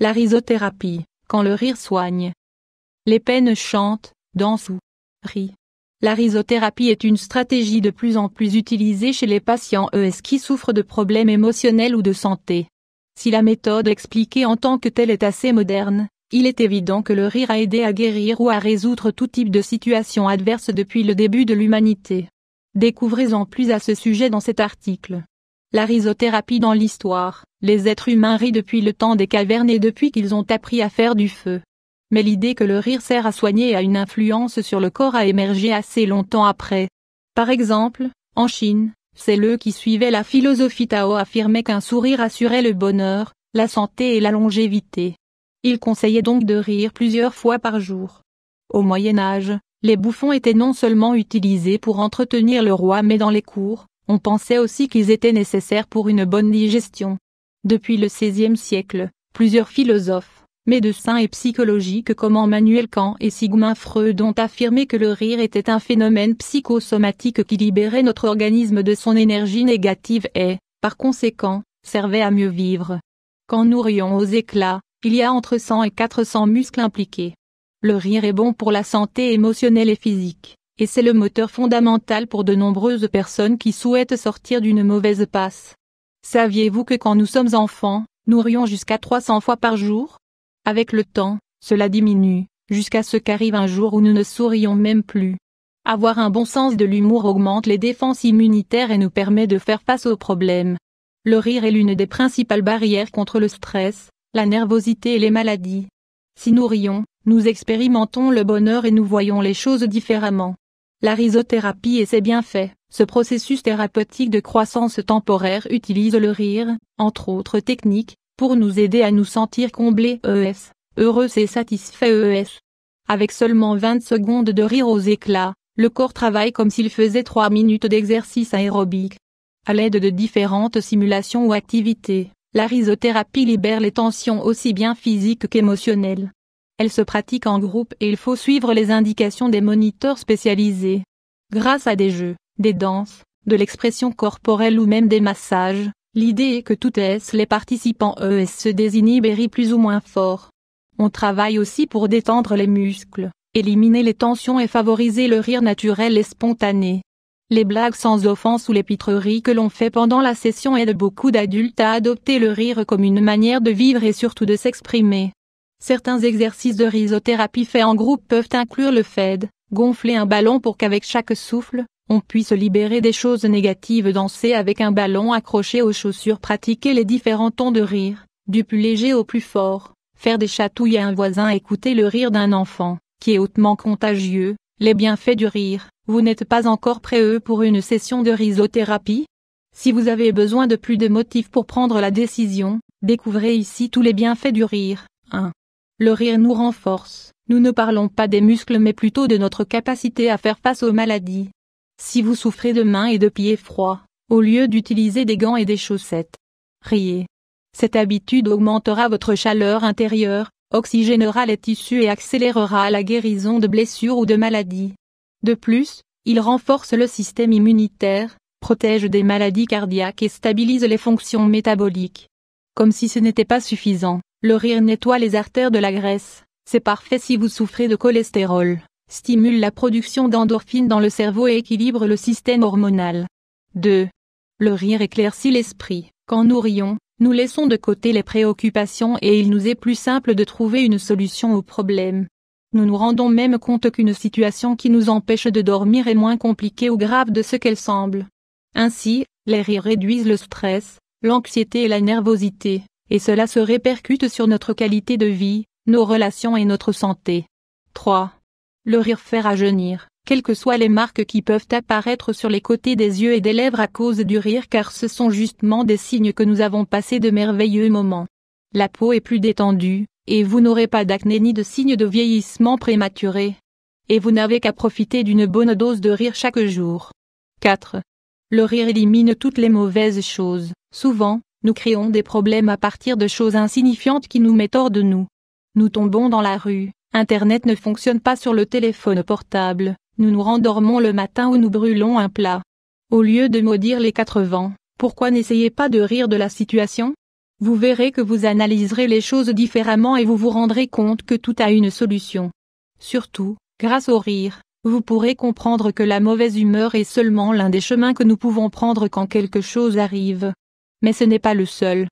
La risothérapie, quand le rire soigne. Les peines chantent, dansent ou rient. La rhizothérapie est une stratégie de plus en plus utilisée chez les patients ES qui souffrent de problèmes émotionnels ou de santé. Si la méthode expliquée en tant que telle est assez moderne, il est évident que le rire a aidé à guérir ou à résoudre tout type de situation adverse depuis le début de l'humanité. Découvrez-en plus à ce sujet dans cet article. La rhizothérapie dans l'histoire. Les êtres humains rient depuis le temps des cavernes et depuis qu'ils ont appris à faire du feu. Mais l'idée que le rire sert à soigner et a une influence sur le corps a émergé assez longtemps après. Par exemple, en Chine, c'est le qui suivait la philosophie Tao affirmait qu'un sourire assurait le bonheur, la santé et la longévité. Il conseillait donc de rire plusieurs fois par jour. Au Moyen Âge, les bouffons étaient non seulement utilisés pour entretenir le roi mais dans les cours, on pensait aussi qu'ils étaient nécessaires pour une bonne digestion. Depuis le XVIe siècle, plusieurs philosophes, médecins et psychologiques comme Emmanuel Kant et Sigmund Freud ont affirmé que le rire était un phénomène psychosomatique qui libérait notre organisme de son énergie négative et, par conséquent, servait à mieux vivre. Quand nous rions aux éclats, il y a entre 100 et 400 muscles impliqués. Le rire est bon pour la santé émotionnelle et physique, et c'est le moteur fondamental pour de nombreuses personnes qui souhaitent sortir d'une mauvaise passe. Saviez-vous que quand nous sommes enfants, nous rions jusqu'à 300 fois par jour Avec le temps, cela diminue, jusqu'à ce qu'arrive un jour où nous ne sourions même plus. Avoir un bon sens de l'humour augmente les défenses immunitaires et nous permet de faire face aux problèmes. Le rire est l'une des principales barrières contre le stress, la nervosité et les maladies. Si nous rions, nous expérimentons le bonheur et nous voyons les choses différemment. La rhizothérapie et ses bienfaits. Ce processus thérapeutique de croissance temporaire utilise le rire, entre autres techniques, pour nous aider à nous sentir comblés ES, heureux et satisfaits e ES. Avec seulement 20 secondes de rire aux éclats, le corps travaille comme s'il faisait 3 minutes d'exercice aérobique. À l'aide de différentes simulations ou activités, la rhizothérapie libère les tensions aussi bien physiques qu'émotionnelles. Elle se pratique en groupe et il faut suivre les indications des moniteurs spécialisés. Grâce à des jeux, des danses, de l'expression corporelle ou même des massages, l'idée est que toutes les participants ES se désinhibent plus ou moins fort. On travaille aussi pour détendre les muscles, éliminer les tensions et favoriser le rire naturel et spontané. Les blagues sans offense ou les pitreries que l'on fait pendant la session aident beaucoup d'adultes à adopter le rire comme une manière de vivre et surtout de s'exprimer. Certains exercices de risothérapie faits en groupe peuvent inclure le FED, gonfler un ballon pour qu'avec chaque souffle, on puisse libérer des choses négatives danser avec un ballon accroché aux chaussures pratiquer les différents tons de rire, du plus léger au plus fort, faire des chatouilles à un voisin écouter le rire d'un enfant, qui est hautement contagieux, les bienfaits du rire, vous n'êtes pas encore prêt pour une session de risothérapie Si vous avez besoin de plus de motifs pour prendre la décision, découvrez ici tous les bienfaits du rire. 1. Le rire nous renforce, nous ne parlons pas des muscles mais plutôt de notre capacité à faire face aux maladies. Si vous souffrez de mains et de pieds froids, au lieu d'utiliser des gants et des chaussettes, riez. Cette habitude augmentera votre chaleur intérieure, oxygénera les tissus et accélérera la guérison de blessures ou de maladies. De plus, il renforce le système immunitaire, protège des maladies cardiaques et stabilise les fonctions métaboliques. Comme si ce n'était pas suffisant, le rire nettoie les artères de la graisse, c'est parfait si vous souffrez de cholestérol stimule la production d'endorphines dans le cerveau et équilibre le système hormonal. 2. Le rire éclaircit l'esprit. Quand nous rions, nous laissons de côté les préoccupations et il nous est plus simple de trouver une solution au problème. Nous nous rendons même compte qu'une situation qui nous empêche de dormir est moins compliquée ou grave de ce qu'elle semble. Ainsi, les rires réduisent le stress, l'anxiété et la nervosité, et cela se répercute sur notre qualité de vie, nos relations et notre santé. 3 le rire fait rajeunir, quelles que soient les marques qui peuvent apparaître sur les côtés des yeux et des lèvres à cause du rire car ce sont justement des signes que nous avons passé de merveilleux moments. La peau est plus détendue, et vous n'aurez pas d'acné ni de signes de vieillissement prématuré. Et vous n'avez qu'à profiter d'une bonne dose de rire chaque jour. 4. Le rire élimine toutes les mauvaises choses. Souvent, nous créons des problèmes à partir de choses insignifiantes qui nous mettent hors de nous. Nous tombons dans la rue, Internet ne fonctionne pas sur le téléphone portable, nous nous rendormons le matin ou nous brûlons un plat. Au lieu de maudire les quatre vents, pourquoi n'essayez pas de rire de la situation Vous verrez que vous analyserez les choses différemment et vous vous rendrez compte que tout a une solution. Surtout, grâce au rire, vous pourrez comprendre que la mauvaise humeur est seulement l'un des chemins que nous pouvons prendre quand quelque chose arrive. Mais ce n'est pas le seul.